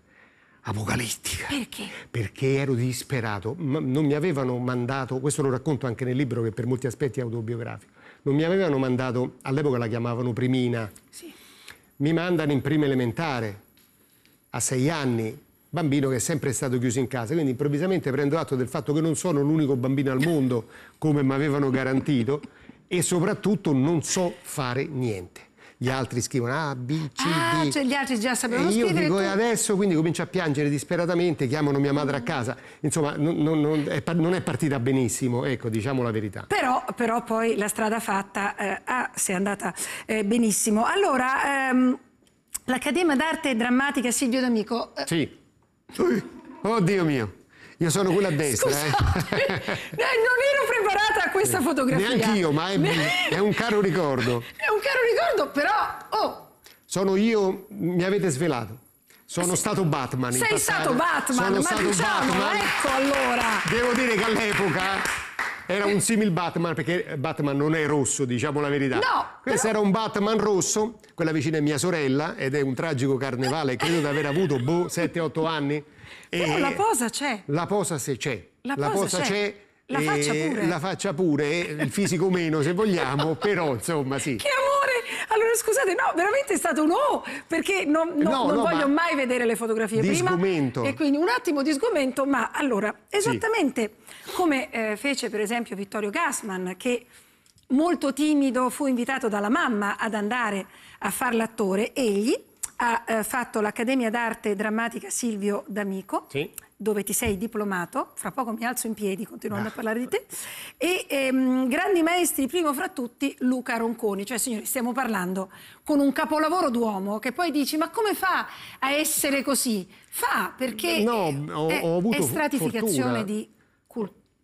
apocalittica. Perché? Perché ero disperato. Ma non mi avevano mandato, questo lo racconto anche nel libro che per molti aspetti è autobiografico, non mi avevano mandato, all'epoca la chiamavano primina, sì. mi mandano in prima elementare a sei anni, bambino che è sempre stato chiuso in casa, quindi improvvisamente prendo atto del fatto che non sono l'unico bambino al mondo come mi avevano garantito e soprattutto non so fare niente. Gli altri scrivono A, ah, B, C, ah, D. Cioè gli altri già sapevano e io scrivere. Io dico eh, tu... adesso, quindi comincio a piangere disperatamente, chiamano mia madre a mm. casa. Insomma, non, non, non, è, non è, partita benissimo, ecco, diciamo la verità. Però, però poi la strada fatta eh, ah, si è andata eh, benissimo. Allora, ehm, l'Accademia d'Arte Drammatica Silvio D'Amico... Eh, sì Oddio mio, io sono quella a destra. Eh. Scusate, eh. non ero preparata a questa fotografia. Neanche io, ma è, è un caro ricordo. È un caro ricordo, però... Oh. Sono io, mi avete svelato. Sono stato Batman. Sei passato. stato Batman, sono ma stato diciamo, Batman. ecco allora. Devo dire che all'epoca era un simil Batman, perché Batman non è rosso, diciamo la verità. No! Questo però... era un Batman rosso, quella vicina è mia sorella, ed è un tragico carnevale, credo di aver avuto, boh, 7-8 anni. Però la posa c'è. La posa se c'è. La, la posa, c'è. La faccia pure. La faccia pure, il fisico meno se vogliamo, però insomma sì. Che amore! Allora scusate, no, veramente è stato un oh, perché non, non, no, non no, voglio mai vedere le fotografie di prima. Sgomento. E quindi un attimo di sgomento, ma allora, esattamente sì. come eh, fece per esempio Vittorio Gassman, che molto timido fu invitato dalla mamma ad andare a far l'attore, egli ha eh, fatto l'Accademia d'Arte Drammatica Silvio D'Amico. Sì dove ti sei diplomato, fra poco mi alzo in piedi continuando ah. a parlare di te, e ehm, grandi maestri, primo fra tutti Luca Ronconi, cioè signori stiamo parlando con un capolavoro d'uomo che poi dici ma come fa a essere così? Fa perché no, ho, è, ho avuto è stratificazione fortuna. di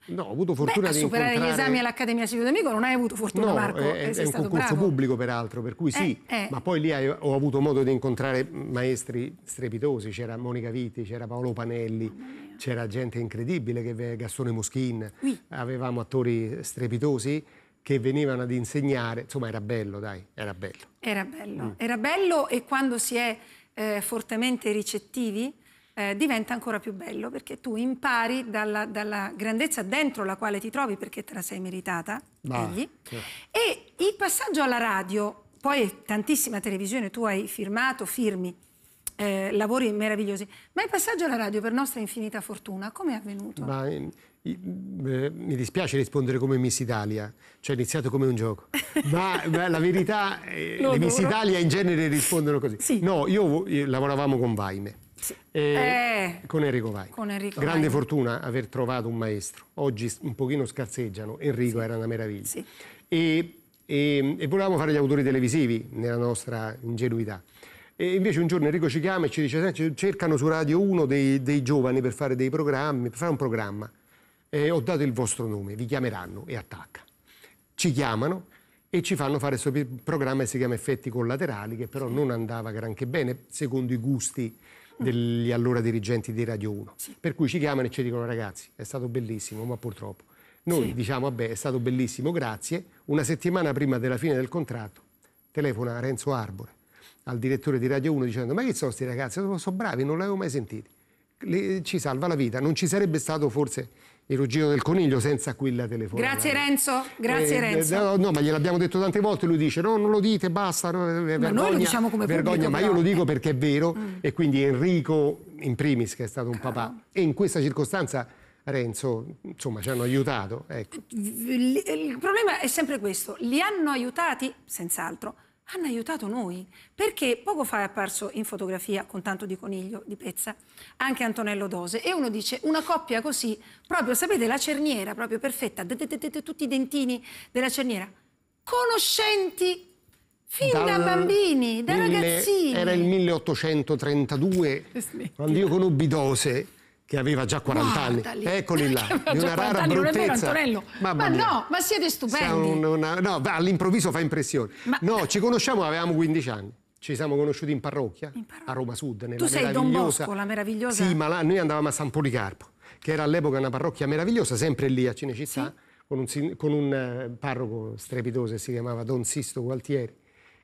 No, ho avuto fortuna Beh, di superare incontrare... gli esami all'Accademia Civile D'Amico non hai avuto fortuna, no, Marco? è, è un concorso bravo. pubblico, peraltro, per cui eh, sì. Eh, eh. Ma poi lì ho avuto modo di incontrare maestri strepitosi. C'era Monica Vitti, c'era Paolo Panelli, oh, c'era gente incredibile, che Gassone Moschin. Oui. Avevamo attori strepitosi che venivano ad insegnare. Insomma, era bello, dai, era bello. Era bello. Mm. Era bello e quando si è eh, fortemente ricettivi eh, diventa ancora più bello perché tu impari dalla, dalla, grandezza dentro la quale ti trovi perché te la sei meritata, bah, certo. E il passaggio alla radio, poi tantissima televisione, tu hai firmato, firmi, eh, lavori meravigliosi, ma il passaggio alla radio per nostra infinita fortuna, come è avvenuto? Ma, eh, mi dispiace rispondere come Miss Italia, cioè è iniziato come un gioco, ma, ma la verità, eh, le Miss Italia in genere rispondono così. Sì. No, io, io lavoravamo con Vaime, eh, eh, con Enrico Vai. Con Enrico Grande Vai. fortuna aver trovato un maestro. Oggi un pochino scarseggiano, Enrico sì. era una meraviglia. Sì. E, e, e, volevamo fare gli autori televisivi nella nostra ingenuità. E invece un giorno Enrico ci chiama e ci dice cercano su Radio 1 dei, dei giovani per fare dei programmi, per fare un programma. Eh, ho dato il vostro nome, vi chiameranno e attacca. Ci chiamano e ci fanno fare questo programma che si chiama Effetti collaterali, che però non andava granché bene secondo i gusti degli allora dirigenti di Radio 1. Sì. Per cui ci chiamano e ci dicono ragazzi, è stato bellissimo, ma purtroppo. Noi sì. diciamo, vabbè, è stato bellissimo, grazie. Una settimana prima della fine del contratto telefona Renzo Arbore al direttore di Radio 1 dicendo ma chi sono questi ragazzi? Sono bravi, non li avevo mai sentiti. Le, ci salva la vita, non ci sarebbe stato forse il ruggito del coniglio senza quella telefonata. Grazie Renzo, grazie eh, eh, Renzo. No, no ma gliel'abbiamo detto tante volte, lui dice no, non lo dite, basta, no, vergogna, eh, ma noi lo diciamo come vergogna, pubblico, ma io lo dico perché è vero mm. e quindi Enrico in primis che è stato un Caro. papà e in questa circostanza Renzo, insomma, ci hanno aiutato. Ecco. Il problema è sempre questo, li hanno aiutati? Senz'altro, hanno aiutato noi, perché poco fa è apparso in fotografia con tanto di coniglio di pezza anche Antonello Dose e uno dice una coppia così, proprio sapete la cerniera, proprio perfetta, tutti i dentini della cerniera, conoscenti Fin da, bambini, da ragazzini. Era il 1832, quando io conobbi Dose che aveva già 40 Guardali. anni. Eccoli là, di una rara anni, bruttezza. Vero, ma no, ma siete stupendi. Una, una, no, all'improvviso fa impressione. Ma... No, ci conosciamo, avevamo 15 anni. Ci siamo conosciuti in parrocchia, in parrocchia. a Roma Sud, nella tu sei Don Bosco, la meravigliosa... Sì, ma là, noi andavamo a San Policarpo, che era all'epoca una parrocchia meravigliosa, sempre lì a Cinecittà, sì. con, un, con un eh, parroco strepitoso che si chiamava Don Sisto Gualtieri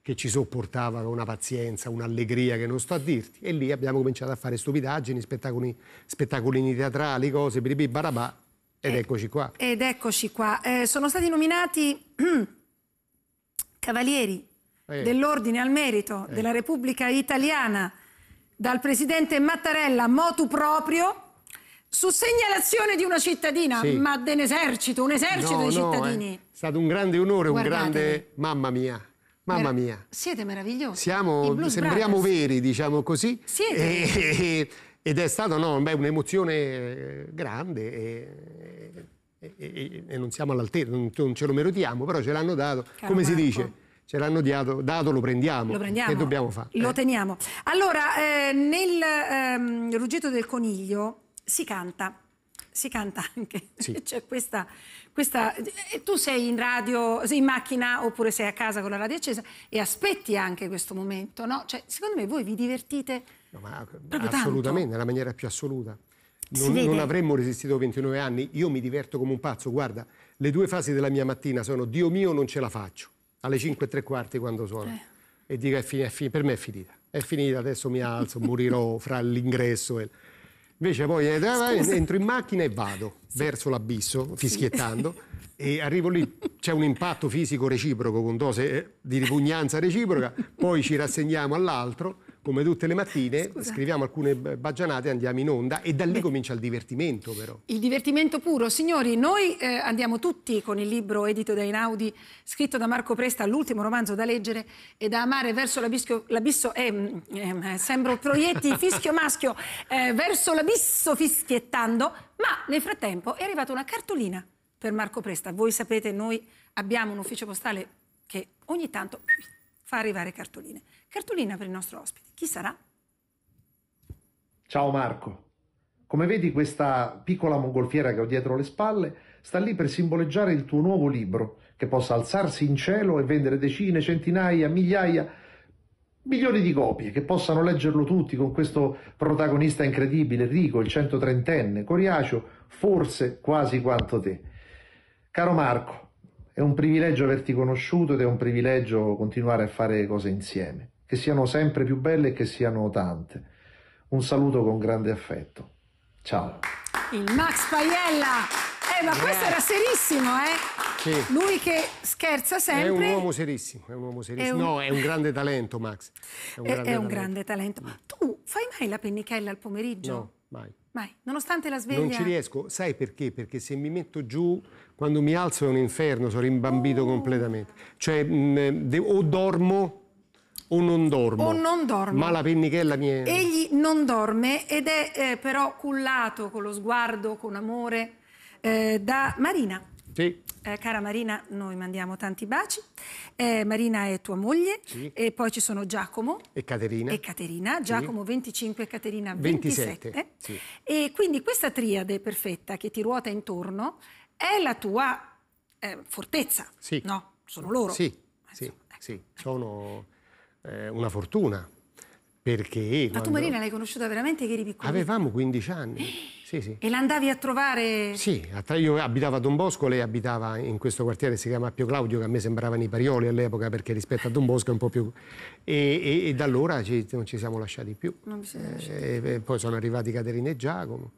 che ci sopportava con una pazienza, un'allegria che non sto a dirti. E lì abbiamo cominciato a fare stupidaggini, spettacoli, spettacolini teatrali, cose, biribi, barabà, ed, ed eh, eccoci qua. Ed eccoci qua. Eh, sono stati nominati cavalieri eh. dell'Ordine al Merito eh. della Repubblica Italiana dal presidente Mattarella, motu proprio, su segnalazione di una cittadina, sì. ma dell'esercito, un esercito no, di no, eh. cittadini. È stato un grande onore, Guardatemi. un grande... Mamma mia! Mamma mia. Siete meravigliosi. Siamo, sembriamo Brothers. veri, diciamo così. Siete. E, ed è stata no, un'emozione eh, grande e, e, e, non siamo all'altezza, non, ce lo meritiamo, però ce l'hanno dato, Caro come Marco. si dice, ce l'hanno dato, dato lo prendiamo, lo prendiamo, che dobbiamo fare? Lo eh. teniamo. Allora, eh, nel ehm, Ruggito del Coniglio si canta, si canta anche, sì. c'è questa questa, eh, tu sei in radio, sei in macchina oppure sei a casa con la radio accesa e aspetti anche questo momento, no? Cioè, secondo me voi vi divertite no, ma, eh, assolutamente, tanto. nella maniera più assoluta. Non, non, avremmo resistito 29 anni, io mi diverto come un pazzo, guarda, le due fasi della mia mattina sono Dio mio non ce la faccio, alle 5 e tre quarti quando suono, eh. e dico è finita, per me è finita, è finita, adesso mi alzo, morirò fra l'ingresso e... Invece poi eh, entro in macchina e vado sì. verso l'abisso, fischiettando, sì. e arrivo lì, c'è un impatto fisico reciproco con dose eh, di ripugnanza reciproca, poi ci rassegniamo all'altro come tutte le mattine, Scusa. scriviamo alcune baggianate e andiamo in onda e da lì Beh. comincia il divertimento però. Il divertimento puro. Signori, noi eh, andiamo tutti con il libro edito da Inaudi, scritto da Marco Presta, l'ultimo romanzo da leggere e da amare verso l'abisso, l'abisso eh, mm, eh, eh, sembro proietti, fischio maschio, eh, verso l'abisso fischiettando, ma nel frattempo è arrivata una cartolina per Marco Presta. Voi sapete, noi abbiamo un ufficio postale che ogni tanto fa arrivare cartoline cartolina per il nostro ospite. Chi sarà? Ciao Marco. Come vedi questa piccola mongolfiera che ho dietro le spalle sta lì per simboleggiare il tuo nuovo libro, che possa alzarsi in cielo e vendere decine, centinaia, migliaia, milioni di copie, che possano leggerlo tutti con questo protagonista incredibile, Rico, il centotrentenne, coriaceo, forse quasi quanto te. Caro Marco, è un privilegio averti conosciuto ed è un privilegio continuare a fare cose insieme che siano sempre più belle e che siano tante. Un saluto con grande affetto. Ciao. Il Max Paiella. Eh, ma eh. questo era serissimo, eh? Sì. Lui che scherza sempre. È un uomo serissimo, è un uomo serissimo. È un... No, è un grande talento, Max. È un, è, grande, è un talento. grande, talento. Tu fai mai la pennichella al pomeriggio? No, mai. Mai, nonostante la sveglia. Non ci riesco, sai perché? Perché se mi metto giù, quando mi alzo è un inferno, sono rimbambito oh. completamente. Cioè, mh, o dormo un non dormo. Un non dormo. Ma la pennichella mi Egli non dorme ed è eh, però cullato con lo sguardo, con amore, eh, da Marina. Sì. Eh, cara Marina, noi mandiamo tanti baci. Eh, Marina è tua moglie sì. e poi ci sono Giacomo e Caterina. E Caterina. Giacomo sì. 25 e Caterina 27. 27. Sì. E quindi questa triade perfetta che ti ruota intorno è la tua eh, fortezza. Sì. No, sono loro. Sì, eh, ecco. sì, sono eh, una fortuna. Perché? Ma tu Marina l'hai conosciuta veramente che eri piccola? Avevamo 15 anni. Sì, sì. E l'andavi a trovare? Sì, io abitavo a Don Bosco, lei abitava in questo quartiere che si chiama Appio Claudio, che a me sembravano i parioli all'epoca perché rispetto a Don Bosco è un po' più... E, e, e da allora ci, non ci siamo lasciati più. Non ci siamo lasciati. E, eh, e poi sono arrivati Caterina e Giacomo.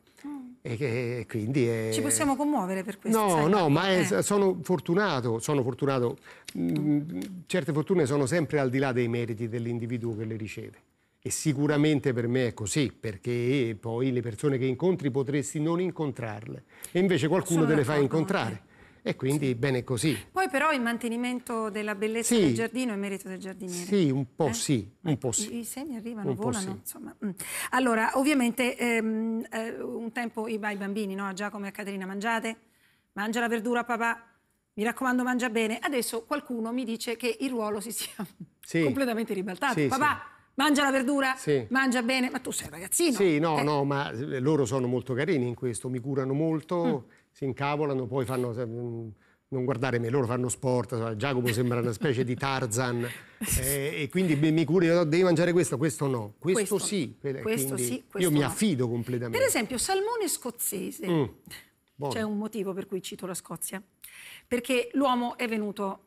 E, quindi è... Ci possiamo commuovere per questo? No, sai, no, ma è, eh. sono fortunato, sono fortunato. Mm. certe fortune sono sempre al di là dei meriti dell'individuo che le riceve. E sicuramente per me è così, perché poi le persone che incontri potresti non incontrarle, e invece qualcuno sono te le fa incontrare e quindi sì. bene così. Poi però il mantenimento della bellezza sì. del giardino è merito del giardiniere. Sì, un po' eh? sì, un po' sì. I, i segni arrivano, un volano, insomma. Mm. Allora, ovviamente ehm, eh, un tempo i, ai bambini, no? già come a Caterina, mangiate, mangia la verdura papà, mi raccomando mangia bene. Adesso qualcuno mi dice che il ruolo si sia sì. completamente ribaltato. papà! Mangia la verdura, sì. mangia bene, ma tu sei ragazzino. Sì, no, eh. no, ma eh, loro sono molto carini in questo, mi curano molto. Mm si incavolano, poi fanno... Mm, non guardare me, loro fanno sport, Giacomo sembra una specie di Tarzan eh, e quindi mi curi, oh, devi mangiare questo, questo no, questo, questo sì, questo sì questo io mi affido completamente. Per esempio salmone scozzese, mm. c'è un motivo per cui cito la Scozia, perché l'uomo è venuto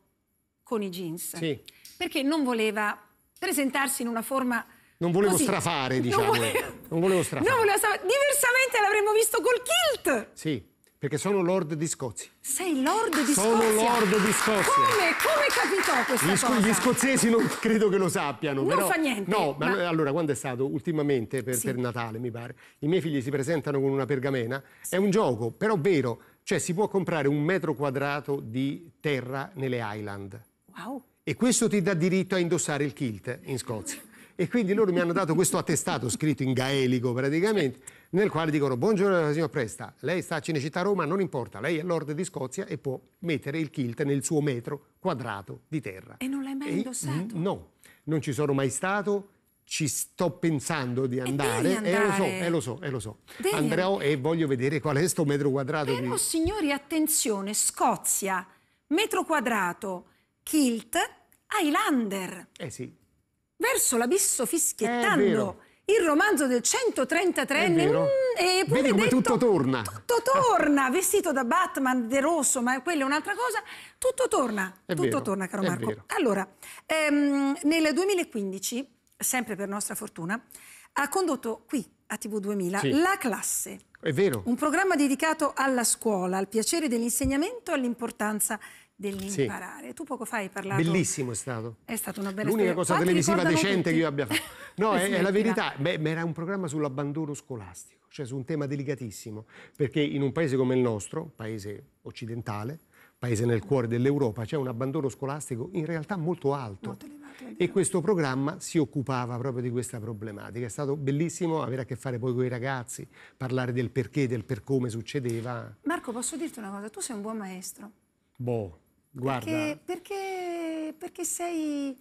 con i jeans, sì. perché non voleva presentarsi in una forma... Non volevo così. strafare, diciamo. Non volevo, eh. non volevo strafare. Non volevo strafare. Diversamente l'avremmo visto col kilt. Sì. Perché sono Lord di Scozia. Sei Lord di sono Scozia? Sono Lord di Scozia. Come? Come capitò questa gli, cosa? Gli scozzesi non credo che lo sappiano. Non però, fa niente. No, ma, ma... allora, quando è stato? Ultimamente, per, sì. per, Natale, mi pare, i miei figli si presentano con una pergamena. Sì. È un gioco, però vero. Cioè, si può comprare un metro quadrato di terra nelle Highland. Wow. E questo ti dà diritto a indossare il kilt in Scozia. E quindi loro mi hanno dato questo attestato scritto in gaelico praticamente, nel quale dicono buongiorno signor Presta, lei sta a Cinecittà Roma, non importa, lei è Lord di Scozia e può mettere il kilt nel suo metro quadrato di terra. E non l'hai mai e, indossato? No, non ci sono mai stato, ci sto pensando di andare, e Eh, lo so, eh, lo so, eh, lo so. Devi Andrò andare. e voglio vedere qual è sto metro quadrato. Però di... signori, attenzione, Scozia, metro quadrato, kilt, Highlander. Eh sì verso l'abisso fischiettando. Il romanzo del 133enne. Mm, e Vedi come detto, tutto torna. Tutto torna, vestito da Batman, De Rosso, ma quella è un'altra cosa. Tutto torna, è tutto vero, torna, caro Marco. Vero. Allora, ehm, nel 2015, sempre per nostra fortuna, ha condotto qui a TV2000 sì. La classe. È vero. Un programma dedicato alla scuola, al piacere dell'insegnamento e all'importanza dell'imparare. Sì. Tu poco fa hai parlato... Bellissimo è stato. È stata una bella L'unica cosa televisiva decente tutti? che io abbia fatto. No, è, è, la verità. Beh, era un programma sull'abbandono scolastico, cioè su un tema delicatissimo, perché in un paese come il nostro, paese occidentale, paese nel cuore dell'Europa, c'è un abbandono scolastico in realtà molto alto. Molto elevato, e questo programma si occupava proprio di questa problematica. È stato bellissimo avere a che fare poi con i ragazzi, parlare del perché, del per come succedeva. Marco, posso dirti una cosa? Tu sei un buon maestro. Boh. Guarda. Perché, perché, perché sei,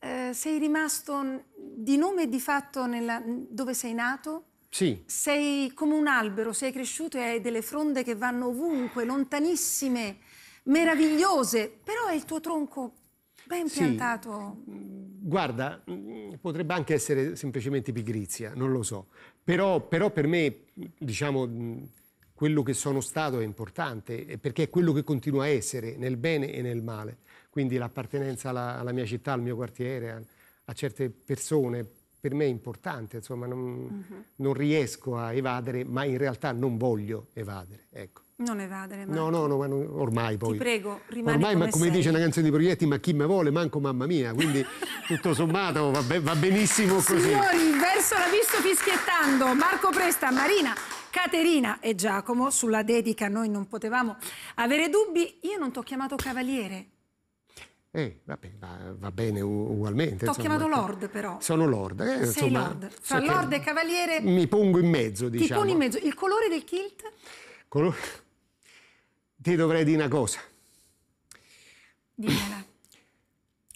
eh, sei, rimasto di nome e di fatto nella, dove sei nato? Sì. Sei come un albero, sei cresciuto e hai delle fronde che vanno ovunque, lontanissime, meravigliose, però è il tuo tronco ben impiantato. Sì. Mm, guarda, mm, potrebbe anche essere semplicemente pigrizia, non lo so. Però, però per me, diciamo mm, quello che sono stato è importante, eh, perché è quello che continuo a essere, nel bene e nel male. Quindi l'appartenenza alla, alla, mia città, al mio quartiere, a, a, certe persone, per me è importante, insomma, non, uh mhm. -huh. non, riesco a evadere, ma in realtà non voglio evadere, ecco. Non evadere ma... No, no, no, ma non, ormai poi. Ti prego, rimani Ormai, come ma come sei. dice una canzone di Proietti, ma chi me vuole, manco mamma mia, quindi tutto sommato va, be va benissimo così. Signori, verso l'abisso fischiettando, Marco Presta, Marina Caterina e Giacomo, sulla dedica noi non potevamo avere dubbi, io non ti ho chiamato cavaliere. Eh, vabbè, va, va bene ugualmente. Ti ho chiamato Lord però. Sono Lord. Eh, Sei insomma, Lord. Fra so Lord e Cavaliere... Mi pongo in mezzo, diciamo. Ti poni in mezzo. Il colore del kilt? Color... Ti dovrei dire una cosa. Dimmela.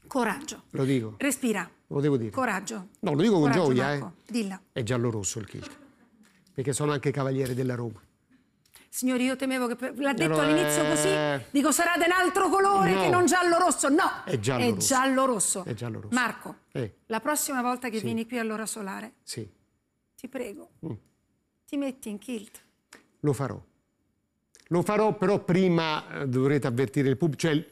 Coraggio. Lo dico. Respira. Lo devo dire. Coraggio. No, lo dico con Coraggio, gioia, Marco. eh. Dilla. È giallo rosso il kilt perché sono anche cavaliere della Roma. Signori, io temevo che... L'ha detto allora, all'inizio così, eh. dico sarà d'un altro colore no. che non giallo-rosso. No, è giallo-rosso. Giallo giallo rosso Marco, eh. la prossima volta che sì. vieni qui all'ora solare, sì. ti prego, mm. ti metti in kilt. Lo farò. Lo farò, però prima eh, dovrete avvertire il pubblico, cioè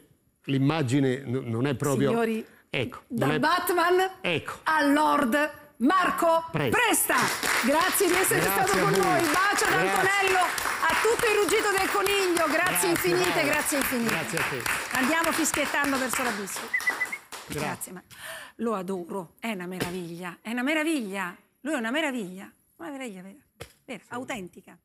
l'immagine non è proprio... Signori, ecco, da è... Batman ecco. a Lord Marco Presta. Presta. Grazie di essere grazie stato con noi. Bacio ad Antonello, a tutto il ruggito del coniglio. Grazie, grazie infinite, bravo. grazie infinite. Grazie a te. Andiamo fischiettando verso l'abisso. Grazie. grazie, ma lo adoro. È una meraviglia. È una meraviglia. Lui è una meraviglia. Una meraviglia vera, vera sì. autentica.